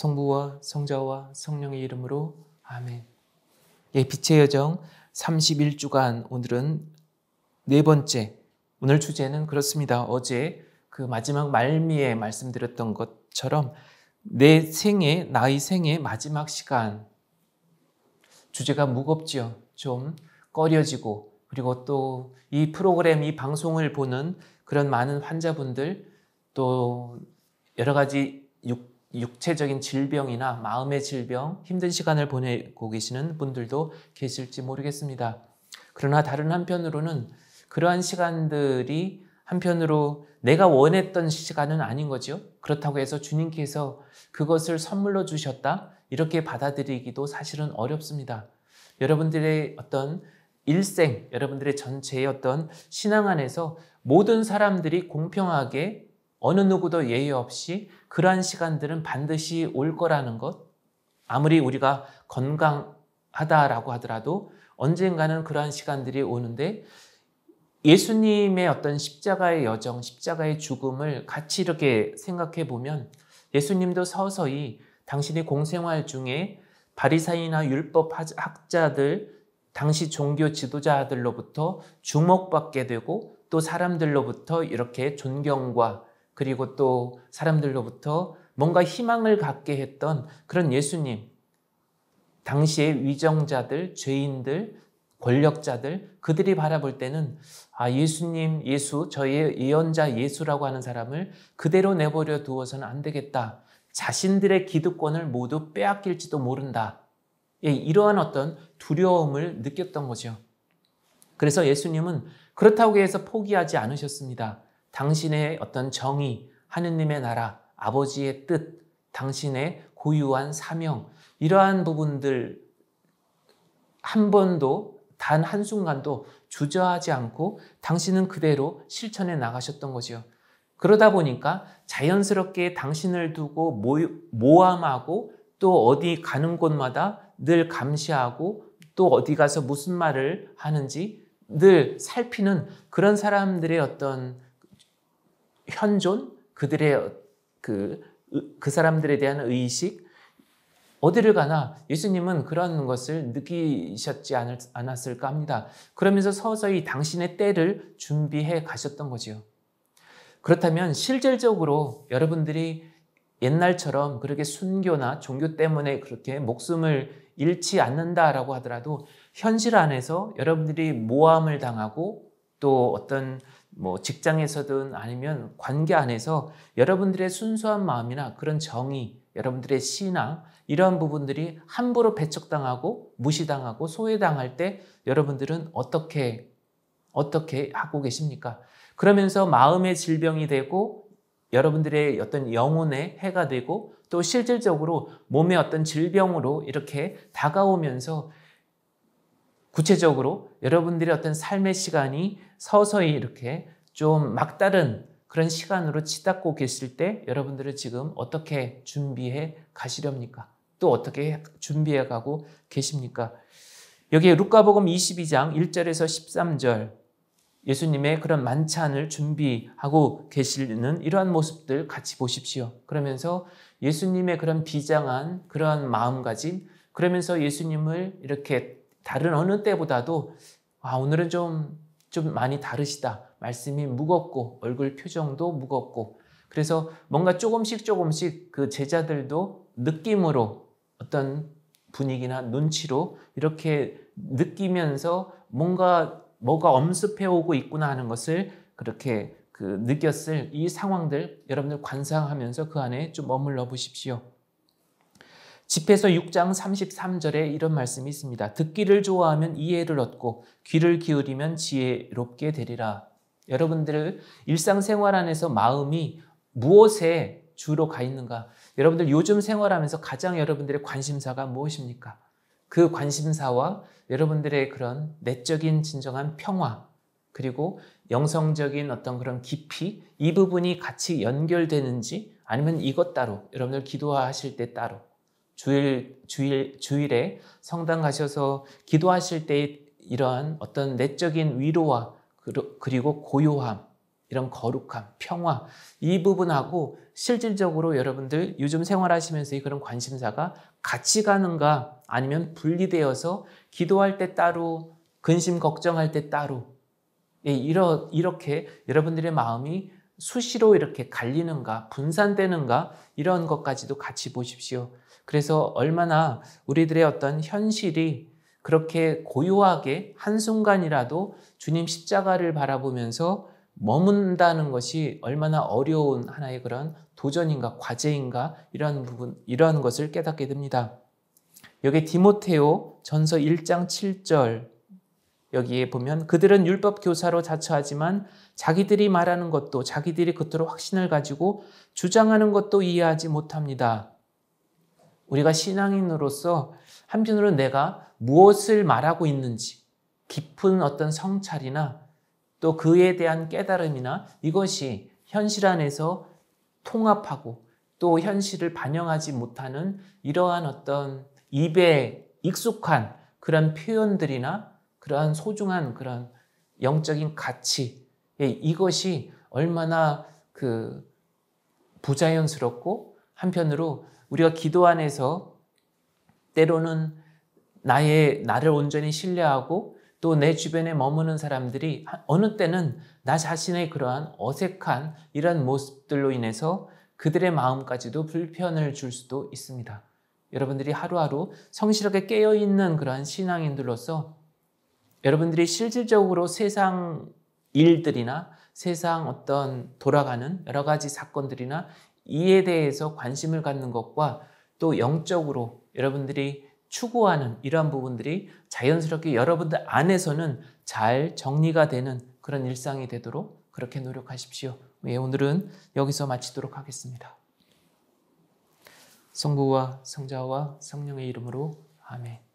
성부와 성자와 성령의 이름으로 아멘. 예, 빛의 여정 31주간 오늘은 네 번째 오늘 주제는 그렇습니다. 어제 그 마지막 말미에 말씀드렸던 것처럼 내 생애, 나의 생애 마지막 시간. 주제가 무겁지요. 좀 꺼려지고, 그리고 또 이 프로그램, 이 방송을 보는 그런 많은 환자분들, 또 여러 가지 육, 육체적인 질병이나 마음의 질병, 힘든 시간을 보내고 계시는 분들도 계실지 모르겠습니다. 그러나 다른 한편으로는 그러한 시간들이 한편으로 내가 원했던 시간은 아닌 거죠 그렇다고 해서 주님께서 그것을 선물로 주셨다? 이렇게 받아들이기도 사실은 어렵습니다. 여러분들의 어떤 일생, 여러분들의 전체의 어떤 신앙 안에서 모든 사람들이 공평하게 어느 누구도 예의 없이 그러한 시간들은 반드시 올 거라는 것. 아무리 우리가 건강하다라고 하더라도 언젠가는 그러한 시간들이 오는데 예수님의 어떤 십자가의 여정, 십자가의 죽음을 같이 이렇게 생각해 보면 예수님도 서서히 당신의 공생활 중에 바리사이나 율법 학자들, 당시 종교 지도자들로부터 주목받게 되고 또 사람들로부터 이렇게 존경과 그리고 또 사람들로부터 뭔가 희망을 갖게 했던 그런 예수님. 당시의 위정자들, 죄인들, 권력자들, 그들이 바라볼 때는 아, 예수님, 예수, 저의 예언자 예수라고 하는 사람을 그대로 내버려 두어서는 안 되겠다. 자신들의 기득권을 모두 빼앗길지도 모른다. 예, 이러한 어떤 두려움을 느꼈던 거죠. 그래서 예수님은 그렇다고 해서 포기하지 않으셨습니다. 당신의 어떤 정의, 하느님의 나라, 아버지의 뜻, 당신의 고유한 사명, 이러한 부분들 한 번도 단 한순간도 주저하지 않고 당신은 그대로 실천해 나가셨던 거지요. 그러다 보니까 자연스럽게 당신을 두고 모, 모함하고 또 어디 가는 곳마다 늘 감시하고 또 어디 가서 무슨 말을 하는지 늘 살피는 그런 사람들의 어떤 현존, 그들의 그, 그 사람들에 대한 의식, 어디를 가나 예수님은 그런 것을 느끼셨지 않았을까 합니다. 그러면서 서서히 당신의 때를 준비해 가셨던 거지요. 그렇다면 실질적으로 여러분들이 옛날처럼 그렇게 순교나 종교 때문에 그렇게 목숨을 잃지 않는다라고 하더라도 현실 안에서 여러분들이 모함을 당하고 또 어떤 뭐 직장에서든 아니면 관계 안에서 여러분들의 순수한 마음이나 그런 정의, 여러분들의 신앙 이러한 부분들이 함부로 배척당하고 무시당하고 소외당할 때 여러분들은 어떻게 어떻게 하고 계십니까? 그러면서 마음의 질병이 되고 여러분들의 어떤 영혼의 해가 되고 또 실질적으로 몸의 어떤 질병으로 이렇게 다가오면서 구체적으로 여러분들의 어떤 삶의 시간이 서서히 이렇게 좀 막다른 그런 시간으로 치닫고 계실 때여러분들을 지금 어떻게 준비해 가시렵니까? 또 어떻게 준비해 가고 계십니까? 여기에 루카복음 22장 1절에서 13절 예수님의 그런 만찬을 준비하고 계시는 이러한 모습들 같이 보십시오. 그러면서 예수님의 그런 비장한 그러한 마음가짐, 그러면서 예수님을 이렇게 다른 어느 때보다도 아, 오늘은 좀, 좀 많이 다르시다. 말씀이 무겁고 얼굴 표정도 무겁고 그래서 뭔가 조금씩 조금씩 그 제자들도 느낌으로 어떤 분위기나 눈치로 이렇게 느끼면서 뭔가 뭐가 엄습해 오고 있구나 하는 것을 그렇게 그 느꼈을 이 상황들 여러분들 관상하면서 그 안에 좀 머물러 보십시오. 집에서 6장 33절에 이런 말씀이 있습니다. 듣기를 좋아하면 이해를 얻고 귀를 기울이면 지혜롭게 되리라. 여러분들 일상생활 안에서 마음이 무엇에 주로 가 있는가? 여러분들 요즘 생활하면서 가장 여러분들의 관심사가 무엇입니까? 그 관심사와 여러분들의 그런 내적인 진정한 평화, 그리고 영성적인 어떤 그런 깊이, 이 부분이 같이 연결되는지 아니면 이것 따로, 여러분들 기도하실 때 따로, 주일, 주일, 주일에 성당 가셔서 기도하실 때 이러한 어떤 내적인 위로와 그리고 고요함, 이런 거룩함, 평화, 이 부분하고 실질적으로 여러분들 요즘 생활하시면서 의 그런 관심사가 같이 가는가 아니면 분리되어서 기도할 때 따로, 근심 걱정할 때 따로, 예, 이러, 이렇게 여러분들의 마음이 수시로 이렇게 갈리는가, 분산되는가, 이런 것까지도 같이 보십시오. 그래서 얼마나 우리들의 어떤 현실이 그렇게 고요하게 한순간이라도 주님 십자가를 바라보면서 머문다는 것이 얼마나 어려운 하나의 그런 도전인가 과제인가 이런 부분 이런 것을 깨닫게 됩니다. 여기 디모테오 전서 1장 7절 여기에 보면 그들은 율법 교사로 자처하지만 자기들이 말하는 것도 자기들이 그토록 확신을 가지고 주장하는 것도 이해하지 못합니다. 우리가 신앙인으로서 한편으로는 내가 무엇을 말하고 있는지 깊은 어떤 성찰이나 또 그에 대한 깨달음이나 이것이 현실 안에서 통합하고 또 현실을 반영하지 못하는 이러한 어떤 입에 익숙한 그런 표현들이나 그러한 소중한 그런 영적인 가치 예, 이것이 얼마나 그 부자연스럽고 한편으로 우리가 기도 안에서 때로는 나의 나를 온전히 신뢰하고 또 내 주변에 머무는 사람들이 어느 때는 나 자신의 그러한 어색한 이런 모습들로 인해서 그들의 마음까지도 불편을 줄 수도 있습니다. 여러분들이 하루하루 성실하게 깨어 있는 그러한 신앙인들로서 여러분들이 실질적으로 세상 일들이나 세상 어떤 돌아가는 여러 가지 사건들이나 이에 대해서 관심을 갖는 것과 또 영적으로 여러분들이 추구하는 이러한 부분들이 자연스럽게 여러분들 안에서는 잘 정리가 되는 그런 일상이 되도록 그렇게 노력하십시오. 예, 오늘은 여기서 마치도록 하겠습니다. 성부와 성자와 성령의 이름으로 아멘.